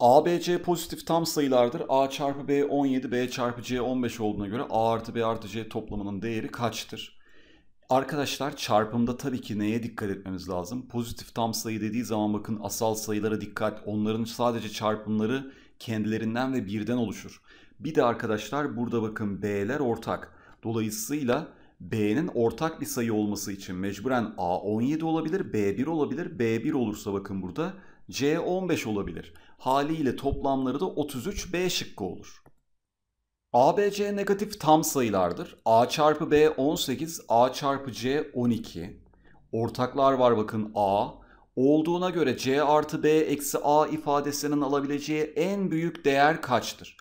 ABC pozitif tam sayılardır. A çarpı B 17, B çarpı C 15 olduğuna göre A artı B artı C toplamının değeri kaçtır? Arkadaşlar çarpımda tabii ki neye dikkat etmemiz lazım? Pozitif tam sayı dediği zaman bakın asal sayılara dikkat. Onların sadece çarpımları kendilerinden ve birden oluşur. Bir de arkadaşlar burada bakın B'ler ortak. Dolayısıyla B'nin ortak bir sayı olması için mecburen A 17 olabilir, B 1 olabilir. B 1 olursa bakın burada C 15 olabilir haliyle toplamları da 33 B şıkkı olur. ABC negatif tam sayılardır. A çarpı B 18, A çarpı C 12. Ortaklar var bakın A. Olduğuna göre C artı B eksi A ifadesinin alabileceği en büyük değer kaçtır?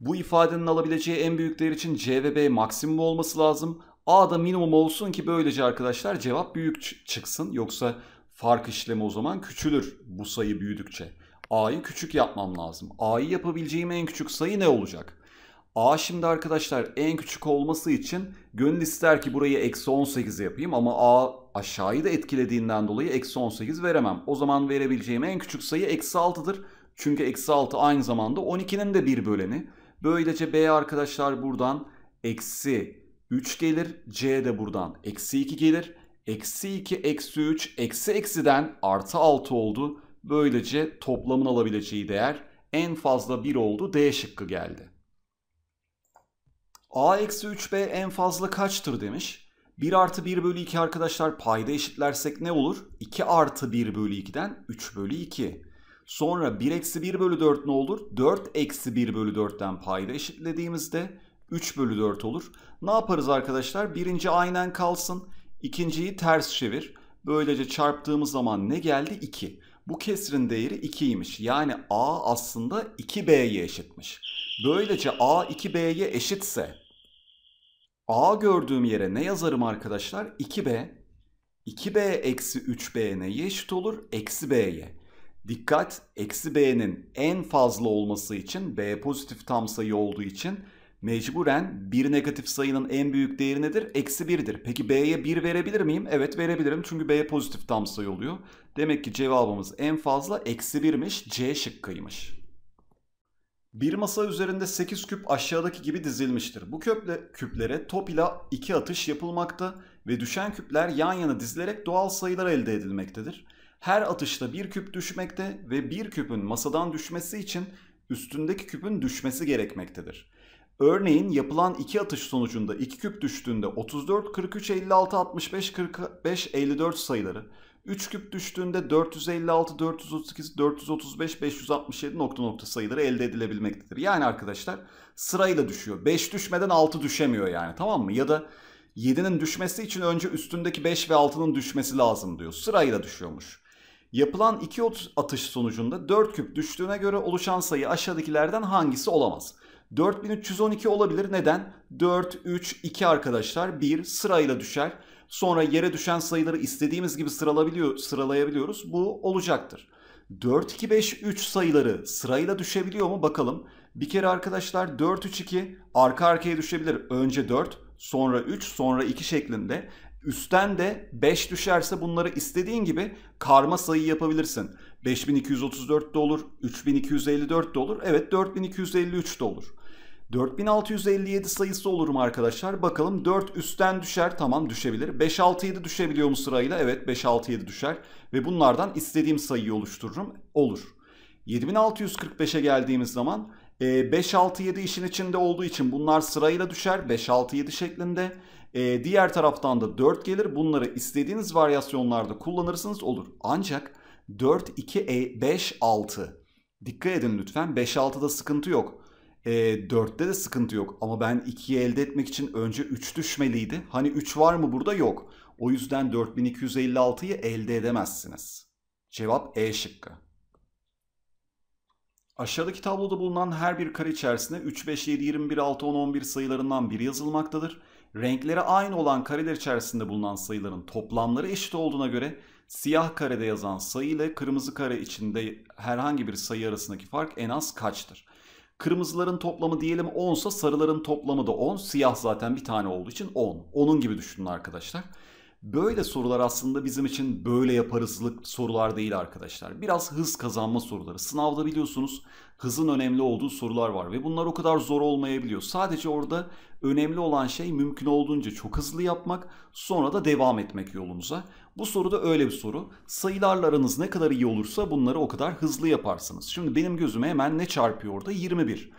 Bu ifadenin alabileceği en büyük değer için C ve B maksimum olması lazım. A da minimum olsun ki böylece arkadaşlar cevap büyük çıksın. Yoksa fark işlemi o zaman küçülür bu sayı büyüdükçe. A'yı küçük yapmam lazım. A'yı yapabileceğim en küçük sayı ne olacak? A şimdi arkadaşlar en küçük olması için gönül ister ki burayı eksi 18 yapayım ama A aşağıyı da etkilediğinden dolayı eksi 18 veremem. O zaman verebileceğim en küçük sayı eksi 6'dır. Çünkü eksi 6 aynı zamanda 12'nin de bir böleni. Böylece B arkadaşlar buradan eksi 3 gelir. C de buradan eksi 2 gelir. Eksi 2, eksi 3, eksi eksiden artı 6 oldu. Böylece toplamın alabileceği değer en fazla 1 oldu D şıkkı geldi. A eksi 3B en fazla kaçtır demiş. 1 artı 1 bölü 2 arkadaşlar payda eşitlersek ne olur? 2 artı 1 bölü 2'den 3 bölü 2. Sonra 1 eksi 1 bölü 4 ne olur? 4 eksi 1 bölü 4'ten payda eşitlediğimizde 3 bölü 4 olur. Ne yaparız arkadaşlar? Birinci aynen kalsın. ikinciyi ters çevir. Böylece çarptığımız zaman ne geldi? 2. Bu kesrin değeri 2'ymiş. Yani A aslında 2B'ye eşitmiş. Böylece A 2B'ye eşitse A gördüğüm yere ne yazarım arkadaşlar? 2B. 2B eksi 3B neye eşit olur? Eksi B'ye. Dikkat eksi B'nin en fazla olması için B pozitif tam sayı olduğu için mecburen bir negatif sayının en büyük değeri nedir? Eksi 1'dir. Peki B'ye 1 verebilir miyim? Evet verebilirim çünkü B pozitif tam sayı oluyor. Demek ki cevabımız en fazla eksi 1'miş C şıkkıymış. Bir masa üzerinde 8 küp aşağıdaki gibi dizilmiştir. Bu köple, küplere top ile 2 atış yapılmakta ve düşen küpler yan yana dizilerek doğal sayılar elde edilmektedir. Her atışta bir küp düşmekte ve bir küpün masadan düşmesi için üstündeki küpün düşmesi gerekmektedir. Örneğin yapılan iki atış sonucunda iki küp düştüğünde 34, 43, 56, 65, 45, 54 sayıları, 3 küp düştüğünde 456, 438, 435, 567 nokta nokta sayıları elde edilebilmektedir. Yani arkadaşlar sırayla düşüyor. 5 düşmeden 6 düşemiyor yani tamam mı? Ya da 7'nin düşmesi için önce üstündeki 5 ve 6'nın düşmesi lazım diyor. Sırayla düşüyormuş. Yapılan 2 atış sonucunda 4 küp düştüğüne göre oluşan sayı aşağıdakilerden hangisi olamaz? 4312 olabilir. Neden? 4, 3, 2 arkadaşlar 1 sırayla düşer. Sonra yere düşen sayıları istediğimiz gibi sıralabiliyor, sıralayabiliyoruz. Bu olacaktır. 4, 2, 5, 3 sayıları sırayla düşebiliyor mu bakalım. Bir kere arkadaşlar 4, 3, 2 arka arkaya düşebilir. Önce 4, sonra 3, sonra 2 şeklinde. Üstten de 5 düşerse bunları istediğin gibi karma sayı yapabilirsin. 5234 de olur, 3254 de olur, evet 4253 de olur. 4657 sayısı olurum arkadaşlar. Bakalım 4 üstten düşer. Tamam düşebilir. 5 6 7 düşebiliyor mu sırayla? Evet 5 6 7 düşer ve bunlardan istediğim sayıyı oluştururum. Olur. 7645'e geldiğimiz zaman 5 6 7 işin içinde olduğu için bunlar sırayla düşer 5 6 7 şeklinde. E, diğer taraftan da 4 gelir. Bunları istediğiniz varyasyonlarda kullanırsınız olur. Ancak 4 2 5 6 Dikkat edin lütfen 5 6'da sıkıntı yok. E, ee, 4'te de sıkıntı yok ama ben 2'yi elde etmek için önce 3 düşmeliydi. Hani 3 var mı burada? Yok. O yüzden 4256'yı elde edemezsiniz. Cevap E şıkkı. Aşağıdaki tabloda bulunan her bir kare içerisinde 3, 5, 7, 21, 6, 10, 11 sayılarından biri yazılmaktadır. Renkleri aynı olan kareler içerisinde bulunan sayıların toplamları eşit olduğuna göre siyah karede yazan sayı ile kırmızı kare içinde herhangi bir sayı arasındaki fark en az kaçtır? Kırmızıların toplamı diyelim 10 sarıların toplamı da 10. Siyah zaten bir tane olduğu için 10. Onun gibi düşünün arkadaşlar. Böyle sorular aslında bizim için böyle yaparızlık sorular değil arkadaşlar. Biraz hız kazanma soruları. Sınavda biliyorsunuz hızın önemli olduğu sorular var ve bunlar o kadar zor olmayabiliyor. Sadece orada önemli olan şey mümkün olduğunca çok hızlı yapmak, sonra da devam etmek yolunuza. Bu soru da öyle bir soru. Sayılarla aranız ne kadar iyi olursa bunları o kadar hızlı yaparsınız. Şimdi benim gözüme hemen ne çarpıyor orada? 21.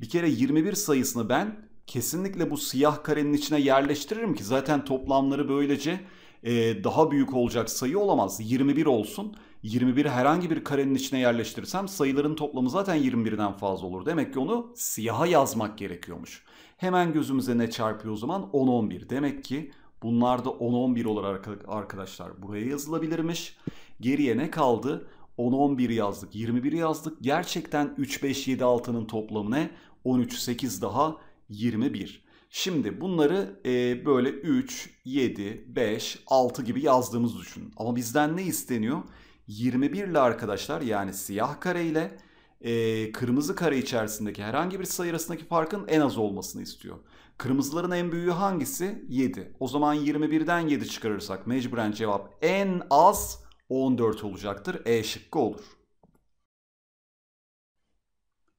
Bir kere 21 sayısını ben kesinlikle bu siyah karenin içine yerleştiririm ki zaten toplamları böylece e, daha büyük olacak sayı olamaz. 21 olsun. 21'i herhangi bir karenin içine yerleştirsem sayıların toplamı zaten 21'den fazla olur. Demek ki onu siyaha yazmak gerekiyormuş. Hemen gözümüze ne çarpıyor o zaman? 10-11. Demek ki bunlar da 10-11 olarak arkadaşlar buraya yazılabilirmiş. Geriye ne kaldı? 10-11 yazdık, 21 yazdık. Gerçekten 3-5-7-6'nın toplamı ne? 13-8 daha 21. Şimdi bunları e, böyle 3, 7, 5, 6 gibi yazdığımız düşünün. Ama bizden ne isteniyor? 21 ile arkadaşlar yani siyah kare ile e, kırmızı kare içerisindeki herhangi bir sayı arasındaki farkın en az olmasını istiyor. Kırmızıların en büyüğü hangisi? 7. O zaman 21'den 7 çıkarırsak mecburen cevap en az 14 olacaktır. E şıkkı olur.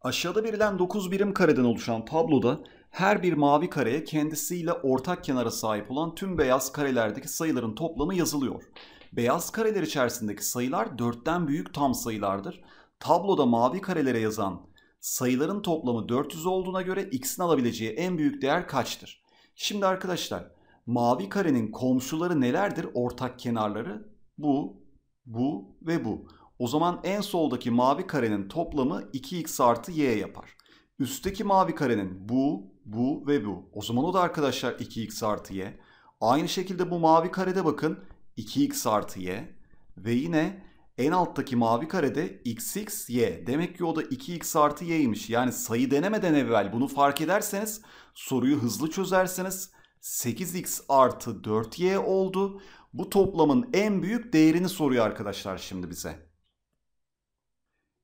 Aşağıda verilen 9 birim kareden oluşan tabloda her bir mavi kareye kendisiyle ortak kenara sahip olan tüm beyaz karelerdeki sayıların toplamı yazılıyor. Beyaz kareler içerisindeki sayılar 4'ten büyük tam sayılardır. Tabloda mavi karelere yazan sayıların toplamı 400 olduğuna göre x'in alabileceği en büyük değer kaçtır? Şimdi arkadaşlar mavi karenin komşuları nelerdir? Ortak kenarları bu, bu ve bu o zaman en soldaki mavi karenin toplamı 2x artı y yapar. Üstteki mavi karenin bu, bu ve bu. O zaman o da arkadaşlar 2x artı y. Aynı şekilde bu mavi karede bakın 2x artı y. Ve yine en alttaki mavi karede xx y. Demek ki o da 2x artı y'ymiş. Yani sayı denemeden evvel bunu fark ederseniz soruyu hızlı çözerseniz 8x artı 4y oldu. Bu toplamın en büyük değerini soruyor arkadaşlar şimdi bize.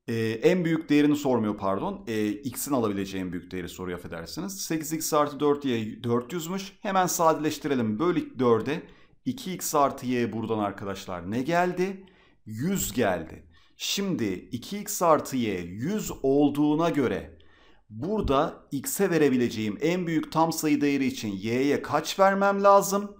E, en büyük değerini sormuyor pardon. E, x'in alabileceği en büyük değeri soruyor affedersiniz. 8x artı 4y 400'müş. Hemen sadeleştirelim. Bölük 4'e 2x artı y buradan arkadaşlar ne geldi? 100 geldi. Şimdi 2x artı y 100 olduğuna göre burada x'e verebileceğim en büyük tam sayı değeri için y'ye kaç vermem lazım?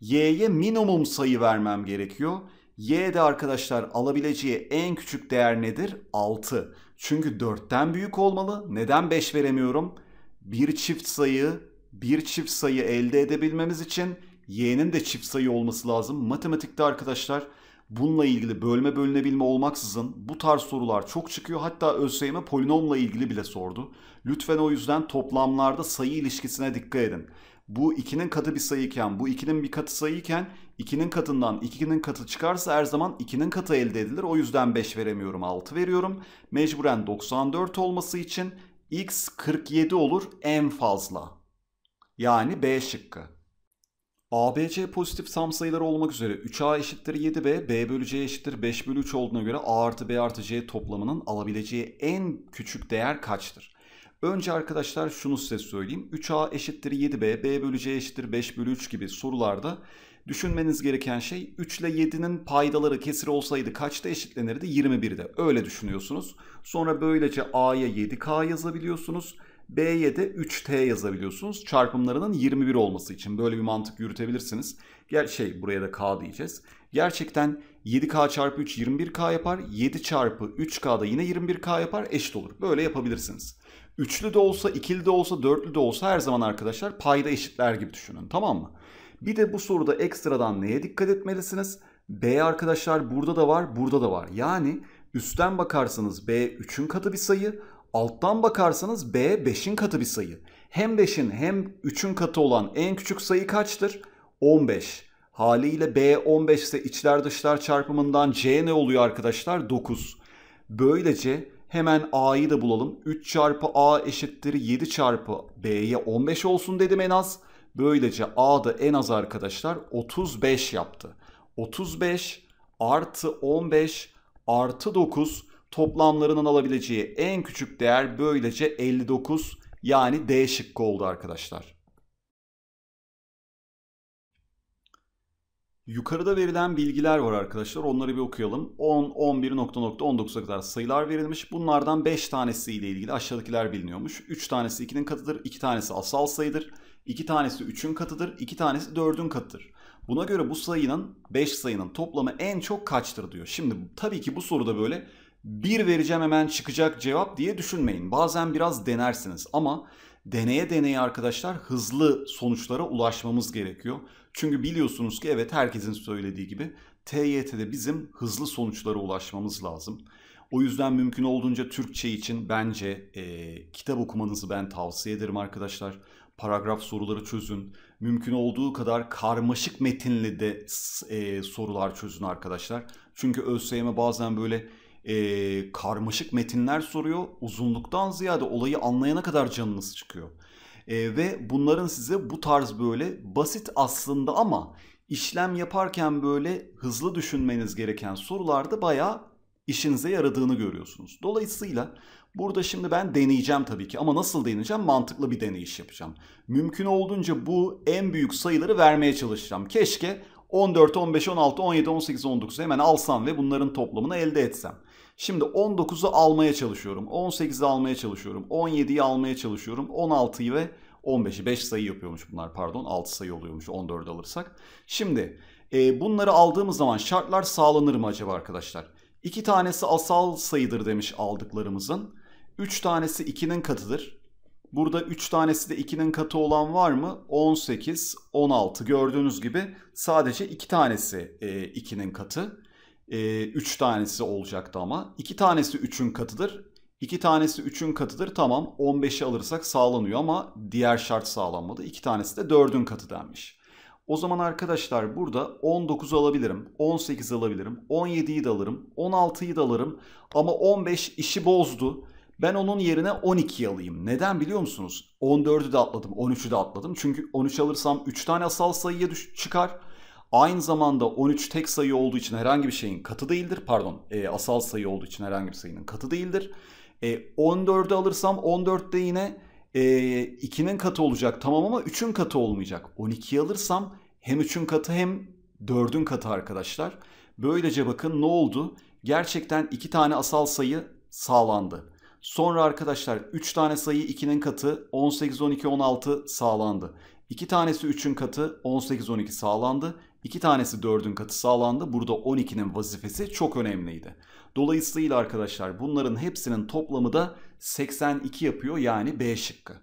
y'ye minimum sayı vermem gerekiyor. Y'de arkadaşlar alabileceği en küçük değer nedir? 6. Çünkü 4'ten büyük olmalı. Neden 5 veremiyorum? Bir çift sayı, bir çift sayı elde edebilmemiz için y'nin de çift sayı olması lazım. Matematikte arkadaşlar bununla ilgili bölme bölünebilme olmaksızın bu tarz sorular çok çıkıyor. Hatta ÖSYM polinomla ilgili bile sordu. Lütfen o yüzden toplamlarda sayı ilişkisine dikkat edin bu 2'nin katı bir sayıyken bu 2'nin bir katı sayıyken 2'nin katından 2'nin katı çıkarsa her zaman 2'nin katı elde edilir. O yüzden 5 veremiyorum 6 veriyorum. Mecburen 94 olması için x 47 olur en fazla. Yani B şıkkı. ABC pozitif tam sayıları olmak üzere 3A eşittir 7B, B bölü C eşittir 5 bölü 3 olduğuna göre A artı B artı C toplamının alabileceği en küçük değer kaçtır? Önce arkadaşlar şunu size söyleyeyim. 3A eşittir 7B, B bölü C eşittir 5 bölü 3 gibi sorularda düşünmeniz gereken şey 3 ile 7'nin paydaları kesir olsaydı kaçta eşitlenirdi? 21'de. Öyle düşünüyorsunuz. Sonra böylece A'ya 7K yazabiliyorsunuz. B'ye de 3T yazabiliyorsunuz. Çarpımlarının 21 olması için böyle bir mantık yürütebilirsiniz. Ger şey buraya da K diyeceğiz. Gerçekten 7K çarpı 3 21K yapar. 7 çarpı 3K da yine 21K yapar eşit olur. Böyle yapabilirsiniz. Üçlü de olsa, ikili de olsa, dörtlü de olsa her zaman arkadaşlar payda eşitler gibi düşünün tamam mı? Bir de bu soruda ekstradan neye dikkat etmelisiniz? B arkadaşlar burada da var, burada da var. Yani üstten bakarsanız B 3'ün katı bir sayı, alttan bakarsanız B 5'in katı bir sayı. Hem 5'in hem 3'ün katı olan en küçük sayı kaçtır? 15. Haliyle B 15 ise içler dışlar çarpımından C ne oluyor arkadaşlar? 9. Böylece Hemen a'yı da bulalım. 3 çarpı a eşittir 7 çarpı b'ye 15 olsun dedim en az. Böylece a da en az arkadaşlar 35 yaptı. 35 artı 15 artı 9 toplamlarının alabileceği en küçük değer böylece 59 yani D şıkkı oldu arkadaşlar. Yukarıda verilen bilgiler var arkadaşlar. Onları bir okuyalım. 10, 11, nokta nokta 19'a kadar sayılar verilmiş. Bunlardan 5 tanesi ile ilgili aşağıdakiler biliniyormuş. 3 tanesi 2'nin katıdır. 2 tanesi asal sayıdır. 2 tanesi 3'ün katıdır. 2 tanesi 4'ün katıdır. Buna göre bu sayının 5 sayının toplamı en çok kaçtır diyor. Şimdi tabii ki bu soruda böyle bir vereceğim hemen çıkacak cevap diye düşünmeyin. Bazen biraz denersiniz ama deneye deneye arkadaşlar hızlı sonuçlara ulaşmamız gerekiyor. Çünkü biliyorsunuz ki evet herkesin söylediği gibi TYT'de bizim hızlı sonuçlara ulaşmamız lazım. O yüzden mümkün olduğunca Türkçe için bence e, kitap okumanızı ben tavsiye ederim arkadaşlar. Paragraf soruları çözün. Mümkün olduğu kadar karmaşık metinli de e, sorular çözün arkadaşlar. Çünkü ÖSYM bazen böyle e, karmaşık metinler soruyor. Uzunluktan ziyade olayı anlayana kadar canınız çıkıyor. E, ve bunların size bu tarz böyle basit aslında ama işlem yaparken böyle hızlı düşünmeniz gereken sorularda bayağı işinize yaradığını görüyorsunuz. Dolayısıyla burada şimdi ben deneyeceğim tabii ki ama nasıl deneyeceğim? Mantıklı bir deneyiş yapacağım. Mümkün olduğunca bu en büyük sayıları vermeye çalışacağım. Keşke 14, 15, 16, 17, 18, 19 hemen alsam ve bunların toplamını elde etsem. Şimdi 19'u almaya çalışıyorum. 18'i almaya çalışıyorum. 17'yi almaya çalışıyorum. 16'yı ve 15'i 5 sayı yapıyormuş bunlar pardon 6 sayı oluyormuş 14 alırsak. Şimdi e, bunları aldığımız zaman şartlar sağlanır mı acaba arkadaşlar? 2 tanesi asal sayıdır demiş aldıklarımızın. 3 tanesi 2'nin katıdır. Burada 3 tanesi de 2'nin katı olan var mı? 18, 16 gördüğünüz gibi sadece 2 tanesi 2'nin e, katı e, ee, 3 tanesi olacaktı ama. iki tanesi üçün katıdır. 2 tanesi üçün katıdır tamam 15'i alırsak sağlanıyor ama diğer şart sağlanmadı. İki tanesi de 4'ün katı denmiş. O zaman arkadaşlar burada 19 alabilirim, 18 alabilirim, 17'yi de alırım, 16'yı da alırım ama 15 işi bozdu. Ben onun yerine 12 alayım. Neden biliyor musunuz? 14'ü de atladım, 13'ü de atladım. Çünkü 13 alırsam 3 tane asal sayıya düş çıkar. Aynı zamanda 13 tek sayı olduğu için herhangi bir şeyin katı değildir. Pardon e, asal sayı olduğu için herhangi bir sayının katı değildir. E, 14'ü alırsam 14 de yine e, 2'nin katı olacak tamam ama 3'ün katı olmayacak. 12'yi alırsam hem 3'ün katı hem 4'ün katı arkadaşlar. Böylece bakın ne oldu? Gerçekten 2 tane asal sayı sağlandı. Sonra arkadaşlar 3 tane sayı 2'nin katı 18, 12, 16 sağlandı. 2 tanesi 3'ün katı 18, 12 sağlandı. İki tanesi dördün katı sağlandı. Burada 12'nin vazifesi çok önemliydi. Dolayısıyla arkadaşlar bunların hepsinin toplamı da 82 yapıyor yani B şıkkı.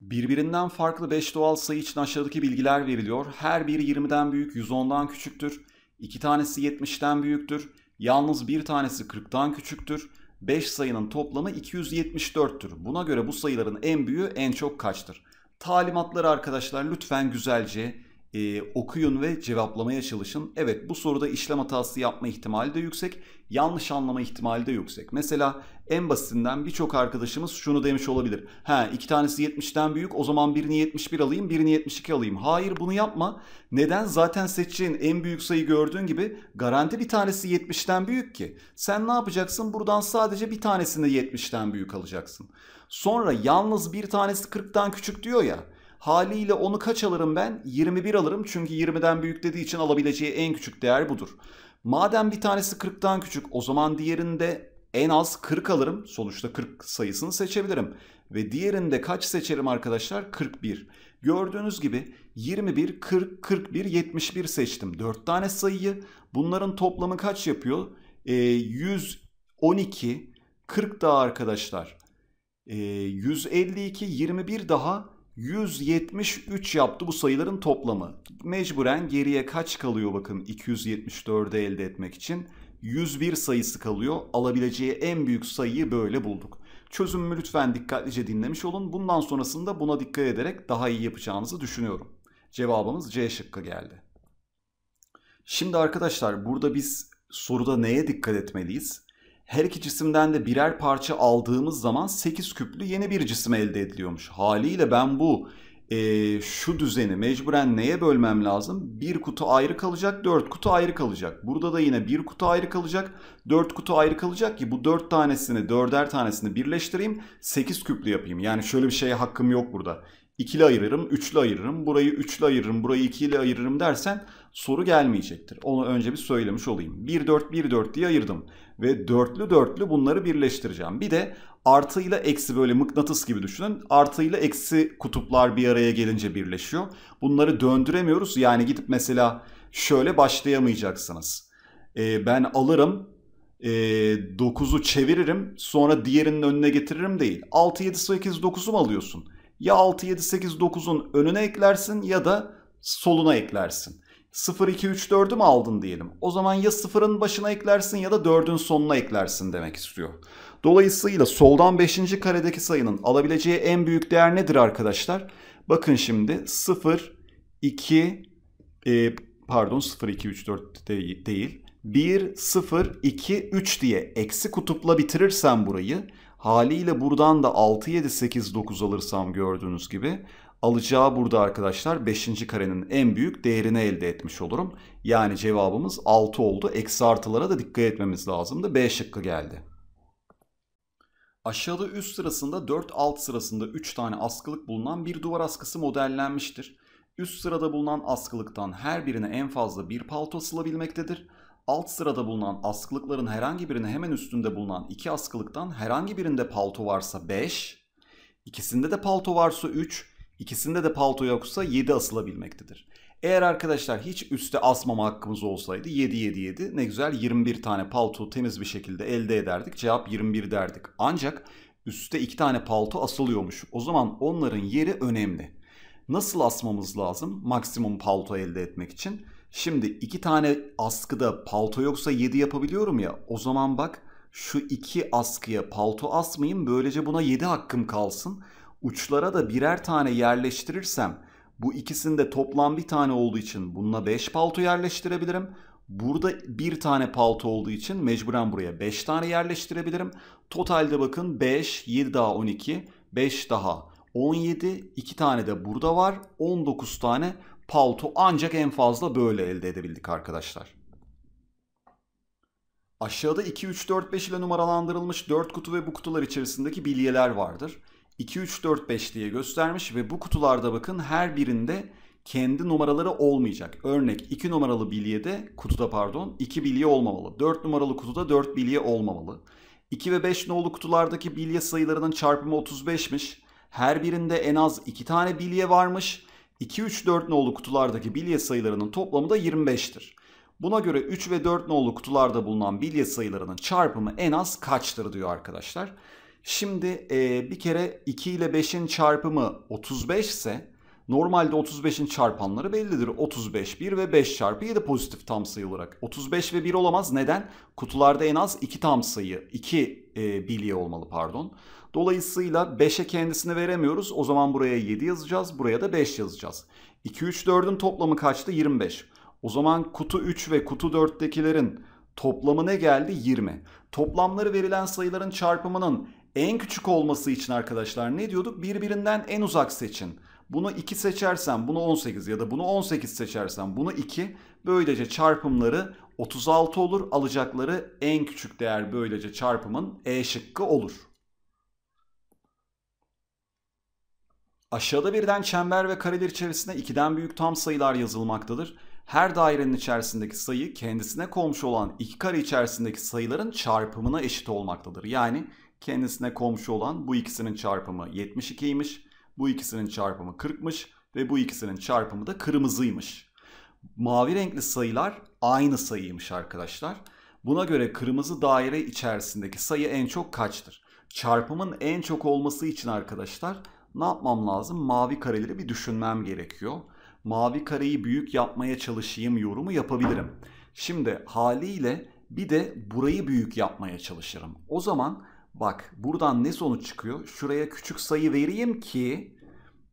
Birbirinden farklı 5 doğal sayı için aşağıdaki bilgiler veriliyor. Her biri 20'den büyük, 110'dan küçüktür. İki tanesi 70'ten büyüktür. Yalnız bir tanesi 40'tan küçüktür. 5 sayının toplamı 274'tür. Buna göre bu sayıların en büyüğü en çok kaçtır? Talimatları arkadaşlar lütfen güzelce e, okuyun ve cevaplamaya çalışın. Evet bu soruda işlem hatası yapma ihtimali de yüksek, yanlış anlama ihtimali de yüksek. Mesela en basitinden birçok arkadaşımız şunu demiş olabilir. Ha iki tanesi 70'ten büyük o zaman birini 71 alayım birini 72 alayım. Hayır bunu yapma. Neden? Zaten seçeceğin en büyük sayı gördüğün gibi garanti bir tanesi 70'ten büyük ki. Sen ne yapacaksın? Buradan sadece bir tanesini 70'ten büyük alacaksın. Sonra yalnız bir tanesi 40'tan küçük diyor ya. Haliyle onu kaç alırım ben? 21 alırım çünkü 20'den büyük dediği için alabileceği en küçük değer budur. Madem bir tanesi 40'tan küçük o zaman diğerinde en az 40 alırım. Sonuçta 40 sayısını seçebilirim. Ve diğerinde kaç seçerim arkadaşlar? 41. Gördüğünüz gibi 21, 40, 41, 71 seçtim. 4 tane sayıyı. Bunların toplamı kaç yapıyor? E, 112, 40 daha arkadaşlar. E, 152, 21 daha 173 yaptı bu sayıların toplamı. Mecburen geriye kaç kalıyor bakın 274'ü elde etmek için? 101 sayısı kalıyor. Alabileceği en büyük sayıyı böyle bulduk. Çözümümü lütfen dikkatlice dinlemiş olun. Bundan sonrasında buna dikkat ederek daha iyi yapacağınızı düşünüyorum. Cevabımız C şıkkı geldi. Şimdi arkadaşlar burada biz soruda neye dikkat etmeliyiz? her iki cisimden de birer parça aldığımız zaman 8 küplü yeni bir cisim elde ediliyormuş. Haliyle ben bu e, şu düzeni mecburen neye bölmem lazım? Bir kutu ayrı kalacak, dört kutu ayrı kalacak. Burada da yine bir kutu ayrı kalacak, dört kutu ayrı kalacak ki bu dört tanesini, dörder tanesini birleştireyim, sekiz küplü yapayım. Yani şöyle bir şeye hakkım yok burada. İkili ayırırım, üçlü ayırırım, burayı üçlü ayırırım, burayı ikili ayırırım dersen soru gelmeyecektir. Onu önce bir söylemiş olayım. 1-4-1-4 diye ayırdım ve dörtlü dörtlü bunları birleştireceğim. Bir de artıyla eksi böyle mıknatıs gibi düşünün. Artıyla eksi kutuplar bir araya gelince birleşiyor. Bunları döndüremiyoruz. Yani gidip mesela şöyle başlayamayacaksınız. Ee, ben alırım e, çeviririm sonra diğerinin önüne getiririm değil. 6, 7, 8, 9'u mu alıyorsun? Ya 6, 7, 8, 9'un önüne eklersin ya da soluna eklersin. 0, 2, 3, 4'ü mü aldın diyelim. O zaman ya 0'ın başına eklersin ya da 4'ün sonuna eklersin demek istiyor. Dolayısıyla soldan 5. karedeki sayının alabileceği en büyük değer nedir arkadaşlar? Bakın şimdi 0, 2, e, pardon 0, 2, 3, 4 de, değil. 1, 0, 2, 3 diye eksi kutupla bitirirsen burayı haliyle buradan da 6, 7, 8, 9 alırsam gördüğünüz gibi Alacağı burada arkadaşlar 5. karenin en büyük değerini elde etmiş olurum. Yani cevabımız 6 oldu. Eksi artılara da dikkat etmemiz lazımdı. B şıkkı geldi. Aşağıda üst sırasında 4 alt sırasında 3 tane askılık bulunan bir duvar askısı modellenmiştir. Üst sırada bulunan askılıktan her birine en fazla bir palto asılabilmektedir. Alt sırada bulunan askılıkların herhangi birine hemen üstünde bulunan iki askılıktan herhangi birinde palto varsa 5, ikisinde de palto varsa 3, İkisinde de palto yoksa 7 asılabilmektedir. Eğer arkadaşlar hiç üste asmama hakkımız olsaydı 7 7 7 ne güzel 21 tane palto temiz bir şekilde elde ederdik. Cevap 21 derdik. Ancak üste 2 tane palto asılıyormuş. O zaman onların yeri önemli. Nasıl asmamız lazım maksimum palto elde etmek için? Şimdi 2 tane askıda palto yoksa 7 yapabiliyorum ya. O zaman bak şu 2 askıya palto asmayayım. Böylece buna 7 hakkım kalsın uçlara da birer tane yerleştirirsem bu ikisinde toplam bir tane olduğu için bununla 5 palto yerleştirebilirim. Burada bir tane palto olduğu için mecburen buraya 5 tane yerleştirebilirim. Totalde bakın 5, 7 daha 12, 5 daha 17, 2 tane de burada var. 19 tane palto ancak en fazla böyle elde edebildik arkadaşlar. Aşağıda 2, 3, 4, 5 ile numaralandırılmış 4 kutu ve bu kutular içerisindeki bilyeler vardır. 2, 3, 4, 5 diye göstermiş ve bu kutularda bakın her birinde kendi numaraları olmayacak. Örnek 2 numaralı bilye de kutuda pardon 2 bilye olmamalı. 4 numaralı kutuda 4 bilye olmamalı. 2 ve 5 nolu kutulardaki bilye sayılarının çarpımı 35'miş. Her birinde en az 2 tane bilye varmış. 2, 3, 4 nolu kutulardaki bilye sayılarının toplamı da 25'tir. Buna göre 3 ve 4 nolu kutularda bulunan bilye sayılarının çarpımı en az kaçtır diyor arkadaşlar. Şimdi e, bir kere 2 ile 5'in çarpımı 35 ise normalde 35'in çarpanları bellidir. 35, 1 ve 5 çarpı 7 pozitif tam sayı olarak. 35 ve 1 olamaz. Neden? Kutularda en az 2 tam sayı, 2 e, bilye olmalı pardon. Dolayısıyla 5'e kendisini veremiyoruz. O zaman buraya 7 yazacağız, buraya da 5 yazacağız. 2, 3, 4'ün toplamı kaçtı? 25. O zaman kutu 3 ve kutu 4'tekilerin toplamı ne geldi? 20. Toplamları verilen sayıların çarpımının en küçük olması için arkadaşlar ne diyorduk? Birbirinden en uzak seçin. Bunu 2 seçersen bunu 18 ya da bunu 18 seçersen bunu 2. Böylece çarpımları 36 olur. Alacakları en küçük değer böylece çarpımın E şıkkı olur. Aşağıda birden çember ve kareler içerisinde 2'den büyük tam sayılar yazılmaktadır. Her dairenin içerisindeki sayı kendisine komşu olan iki kare içerisindeki sayıların çarpımına eşit olmaktadır. Yani Kendisine komşu olan bu ikisinin çarpımı 72'ymiş. Bu ikisinin çarpımı 40'mış ve bu ikisinin çarpımı da kırmızıymış. Mavi renkli sayılar aynı sayıymış arkadaşlar. Buna göre kırmızı daire içerisindeki sayı en çok kaçtır? Çarpımın en çok olması için arkadaşlar ne yapmam lazım? Mavi kareleri bir düşünmem gerekiyor. Mavi kareyi büyük yapmaya çalışayım yorumu yapabilirim. Şimdi haliyle bir de burayı büyük yapmaya çalışırım. O zaman Bak buradan ne sonuç çıkıyor? Şuraya küçük sayı vereyim ki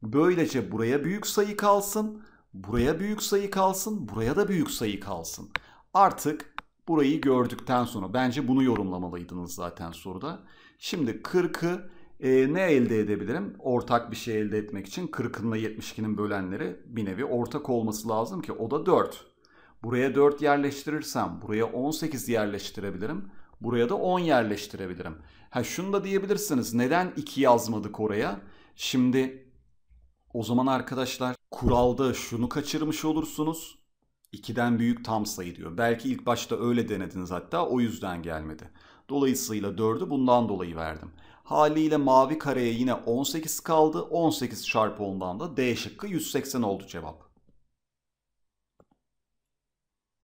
böylece buraya büyük sayı kalsın, buraya büyük sayı kalsın, buraya da büyük sayı kalsın. Artık burayı gördükten sonra bence bunu yorumlamalıydınız zaten soruda. Şimdi 40'ı e, ne elde edebilirim? Ortak bir şey elde etmek için 40'ın ile 72'nin bölenleri bir nevi ortak olması lazım ki o da 4. Buraya 4 yerleştirirsem buraya 18 yerleştirebilirim. Buraya da 10 yerleştirebilirim. Ha şunu da diyebilirsiniz. Neden 2 yazmadık oraya? Şimdi o zaman arkadaşlar kuralda şunu kaçırmış olursunuz. 2'den büyük tam sayı diyor. Belki ilk başta öyle denediniz hatta o yüzden gelmedi. Dolayısıyla 4'ü bundan dolayı verdim. Haliyle mavi kareye yine 18 kaldı. 18 çarpı 10'dan da D şıkkı 180 oldu cevap.